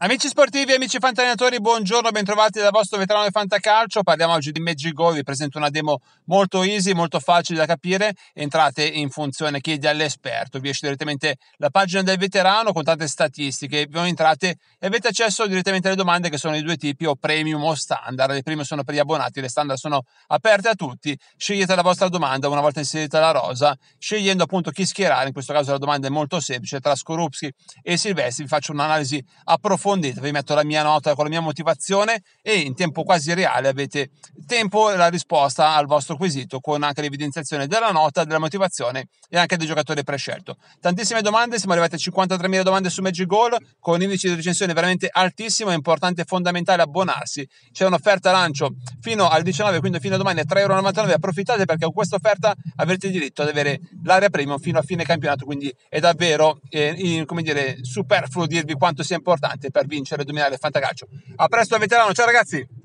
Amici sportivi, amici fantanatori, buongiorno, bentrovati dal vostro veterano di Fantacalcio. Parliamo oggi di Magic Go, vi presento una demo molto easy, molto facile da capire. Entrate in funzione chiedi all'esperto, vi esce direttamente la pagina del veterano con tante statistiche, vi entrate e avete accesso direttamente alle domande che sono di due tipi, o premium o standard. Le prime sono per gli abbonati, le standard sono aperte a tutti. Scegliete la vostra domanda una volta inserita la rosa, scegliendo appunto chi schierare. In questo caso la domanda è molto semplice, tra Skorupski e Silvestri vi faccio un'analisi approfondita approfondite, vi metto la mia nota con la mia motivazione e in tempo quasi reale avete tempo e la risposta al vostro quesito con anche l'evidenziazione della nota, della motivazione e anche del giocatore prescelto. Tantissime domande, siamo arrivati a 53.000 domande su Magic Goal con un indice di recensione veramente altissimo, è importante e fondamentale abbonarsi. C'è un'offerta lancio fino al 19, quindi fino a domani a 3,99 3,99€, approfittate perché con questa offerta avrete diritto ad avere l'area premium fino a fine campionato, quindi è davvero eh, in, come dire, superfluo dirvi quanto sia importante Per per vincere il dominare il fantacalcio. A presto a Veterano, ciao ragazzi!